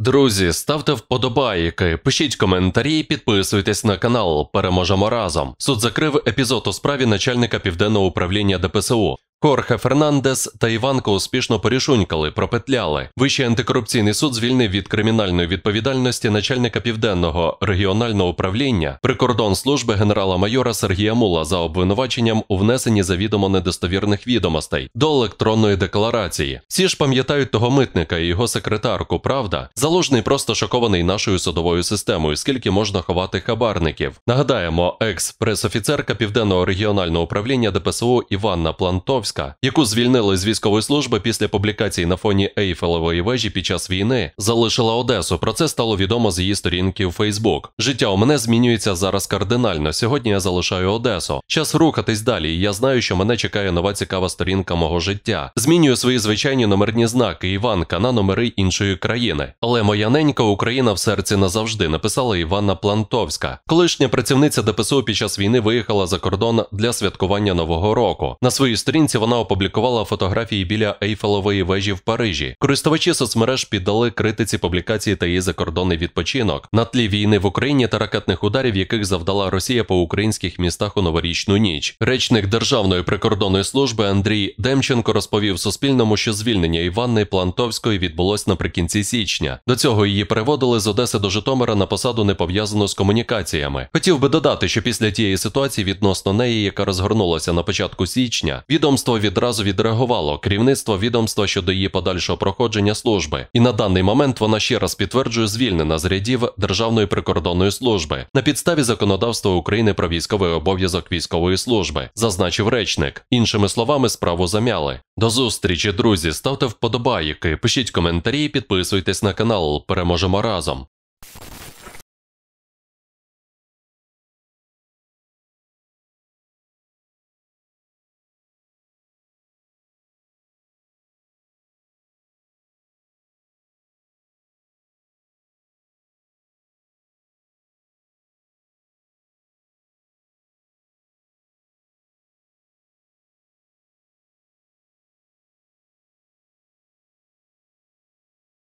Друзі, ставте вподобайки, пишіть коментарі, підписуйтесь на канал. Переможемо разом. Суд закрив епізод у справі начальника південного управління ДПСУ. Хорхе Фернандес та Іванко успішно порішунькали, пропетляли. Вищий антикорупційний суд звільнив від кримінальної відповідальності начальника південного регіонального управління служби генерала-майора Сергія Мула за обвинуваченням у внесенні завідомо недостовірних відомостей до електронної декларації. Всі ж пам'ятають того митника і його секретарку. Правда, залужний просто шокований нашою судовою системою, скільки можна ховати хабарників. Нагадаємо, екс пресофіцерка південного регіонального управління ДПСУ Іванна Плантовська Покровська, яку звільнили з військової служби після публікації на фоні Ейфелевої вежі під час війни, залишила Одесу. Про це стало відомо з її сторінки у Фейсбук. Життя у мене змінюється зараз кардинально. Сьогодні я залишаю Одесу. Час рухатись далі. Я знаю, що мене чекає нова цікава сторінка мого життя. Змінюю свої звичайні номерні знаки Іванка на номери іншої країни. Але моя ненька Україна в серці назавжди написала Івана Плантовська, колишня працівниця ДПСУ під час війни виїхала за кордон для святкування нового року. На своїй сторінці році вона опублікувала фотографії біля Ейфелової вежі в Парижі. Користувачі соцмереж піддали критиці публікації та її закордонний відпочинок на тлі війни в Україні та ракетних ударів, яких завдала Росія по українських містах у новорічну ніч. Речник Державної прикордонної служби Андрій Демченко розповів Суспільному, що звільнення Іванни Плантовської відбулось наприкінці січня. До цього її переводили з Одеси до Житомира на посаду, не пов'язану з комунікаціями. Хотів би додати, що після тієї ситуації відносно неї, яка розгорнулася на початку січня, відомство. Відомство відразу відреагувало керівництво відомства щодо її подальшого проходження служби, і на даний момент вона ще раз підтверджує звільнена з рядів Державної прикордонної служби на підставі законодавства України про військовий обов'язок військової служби, зазначив речник. Іншими словами, справу замяли. До зустрічі, друзі. Ставте вподобайки, пишіть коментарі, і підписуйтесь на канал. Переможемо разом.